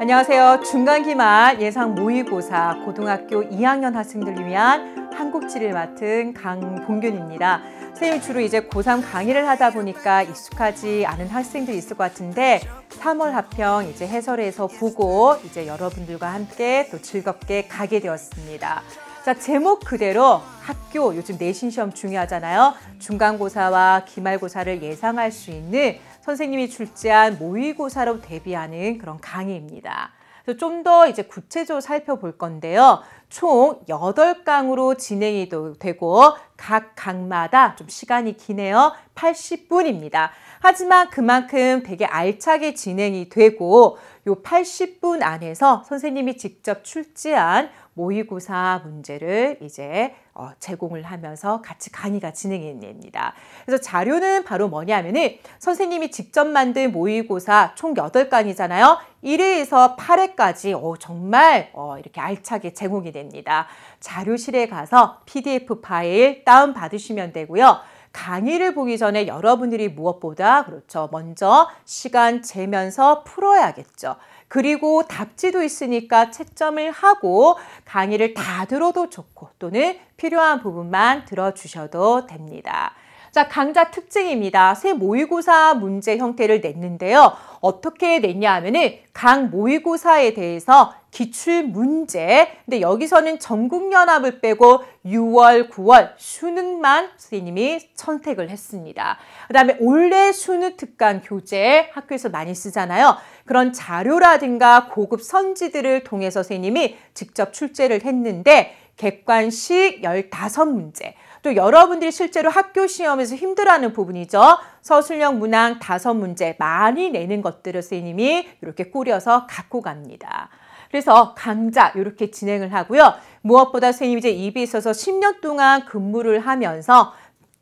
안녕하세요. 중간기말 예상 모의고사 고등학교 2학년 학생들 위한 한국지를 맡은 강봉균입니다. 선생님 주로 이제 고3 강의를 하다 보니까 익숙하지 않은 학생들 있을 것 같은데 3월 합평 이제 해설에서 보고 이제 여러분들과 함께 또 즐겁게 가게 되었습니다. 자, 제목 그대로 학교 요즘 내신 시험 중요하잖아요. 중간고사와 기말고사를 예상할 수 있는 선생님이 출제한 모의고사로 대비하는 그런 강의입니다. 좀 더 이제 구체적으로 살펴볼 건데요. 총 8강으로 진행이 되고 각 강마다 좀 시간이 기네요. 80분입니다. 하지만 그만큼 되게 알차게 진행이 되고 요 80분 안에서 선생님이 직접 출제한 모의고사 문제를 이제 어, 제공을 하면서 같이 강의가 진행이 됩니다. 그래서 자료는 바로 뭐냐면은 선생님이 직접 만든 모의고사 총 8강이잖아요. 1회에서 8회까지 어, 정말 어, 이렇게 알차게 제공이 됩니다. 자료실에 가서 PDF 파일 다운 받으시면 되고요. 강의를 보기 전에 여러분들이 무엇보다 그렇죠. 먼저 시간 재면서 풀어야겠죠. 그리고 답지도 있으니까 채점을 하고 강의를 다 들어도 좋고 또는 필요한 부분만 들어주셔도 됩니다. 자, 강좌 특징입니다. 새 모의고사 문제 형태를 냈는데요. 어떻게 냈냐 하면은 각 모의고사에 대해서 기출 문제. 근데 여기서는 전국연합을 빼고 6월, 9월 수능만 선생님이 선택을 했습니다. 그 다음에 올해 수능 특강 교재 학교에서 많이 쓰잖아요. 그런 자료라든가 고급 선지들을 통해서 선생님이 직접 출제를 했는데 객관식 15문제, 또 여러분들이 실제로 학교 시험에서 힘들어하는 부분이죠. 서술형 문항 다섯 문제 많이 내는 것들을 선생님이 이렇게 꾸려서 갖고 갑니다. 그래서 강좌 이렇게 진행을 하고요. 무엇보다 선생님이 이제 입에 있어서 10년 동안 근무를 하면서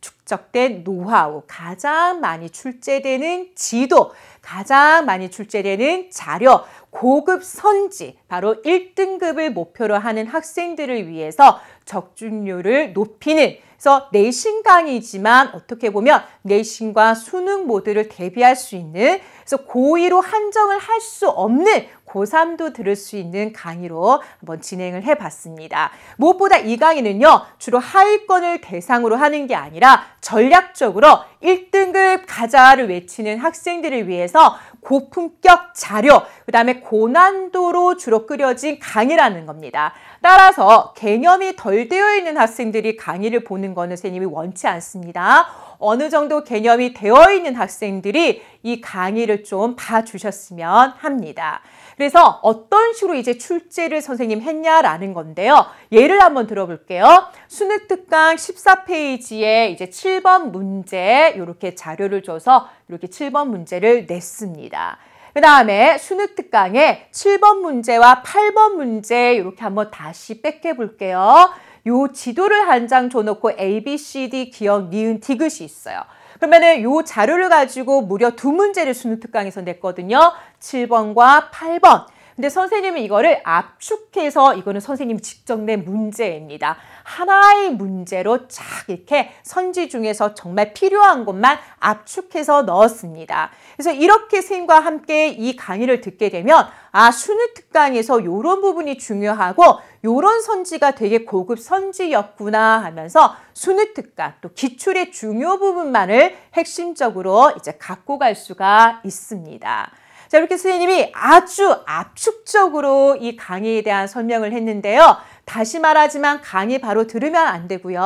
축적된 노하우, 가장 많이 출제되는 지도, 가장 많이 출제되는 자료, 고급 선지, 바로 1등급을 목표로 하는 학생들을 위해서 적중률을 높이는 그래서 내신강의지만 어떻게 보면 내신과 수능 모두를 대비할 수 있는 그래서 고의로 한정을 할 수 없는 고3도 들을 수 있는 강의로 한번 진행을 해봤습니다. 무엇보다 이 강의는요. 주로 하위권을 대상으로 하는 게 아니라 전략적으로 1등급 가자를 외치는 학생들을 위해서 고품격 자료, 그 다음에 고난도로 주로 끓여진 강의라는 겁니다. 따라서 개념이 덜 되어 있는 학생들이 강의를 보는 거는 선생님이 원치 않습니다. 어느 정도 개념이 되어 있는 학생들이 이 강의를 좀 봐주셨으면 합니다. 그래서 어떤 식으로 이제 출제를 선생님 했냐라는 건데요. 예를 한번 들어볼게요. 수능 특강 14페이지에 이제 7번 문제 이렇게 자료를 줘서 이렇게 7번 문제를 냈습니다. 그 다음에 수능 특강에 7번 문제와 8번 문제 이렇게 한번 다시 뺏겨 볼게요. 요 지도를 한 장 줘놓고 A, B, C, D 기억, 니은, 디귿이 있어요. 그러면은 요 자료를 가지고 무려 두 문제를 수능 특강에서 냈거든요. 7번과 8번. 근데 선생님이 이거를 압축해서 이거는 선생님 직접 낸 문제입니다. 하나의 문제로 쫙 이렇게 선지 중에서 정말 필요한 것만 압축해서 넣었습니다. 그래서 이렇게 선생님과 함께 이 강의를 듣게 되면 아 수능 특강에서 이런 부분이 중요하고 이런 선지가 되게 고급 선지였구나 하면서 수능 특강 또 기출의 중요 부분만을 핵심적으로 이제 갖고 갈 수가 있습니다. 자, 이렇게 선생님이 아주 압축적으로 이 강의에 대한 설명을 했는데요. 다시 말하지만 강의 바로 들으면 안 되고요.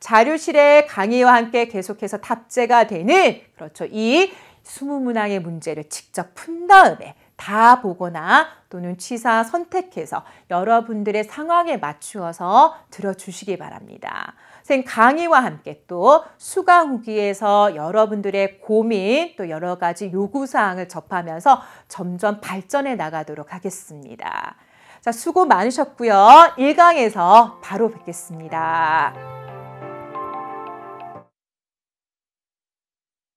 자료실에 강의와 함께 계속해서 탑재가 되는 그렇죠. 이 수무문항의 문제를 직접 푼 다음에 다 보거나 또는 취사 선택해서 여러분들의 상황에 맞추어서 들어주시기 바랍니다. 선생 강의와 함께 또 수강 후기에서 여러분들의 고민 또 여러 가지 요구사항을 접하면서 점점 발전해 나가도록 하겠습니다. 자, 수고 많으셨고요. 1강에서 바로 뵙겠습니다.